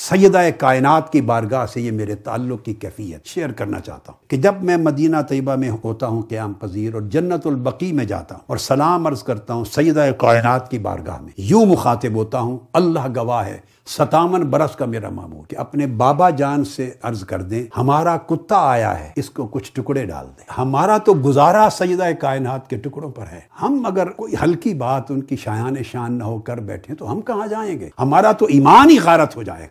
सैदा कायनात की बारगाह से ये मेरे ताल्लुक़ की कैफियत शेयर करना चाहता हूँ कि जब मैं मदीना तयबा में होता हूँ क्याम पजीर और जन्नतलबकी में जाता हूँ और सलाम अर्ज करता हूँ सैदा कायनात की बारगाह में यूँ मुखातिब होता हूँ अल्लाह गवाह है सतावन बरस का मेरा मामू कि अपने बाबा जान से अर्ज कर दें हमारा कुत्ता आया है इसको कुछ टुकड़े डाल दें हमारा तो गुजारा सजदा कायनात के टुकड़ों पर है हम अगर कोई हल्की बात उनकी शायान शान न होकर बैठे तो हम कहाँ जाएंगे हमारा तो ईमान ही गारत हो जाएगा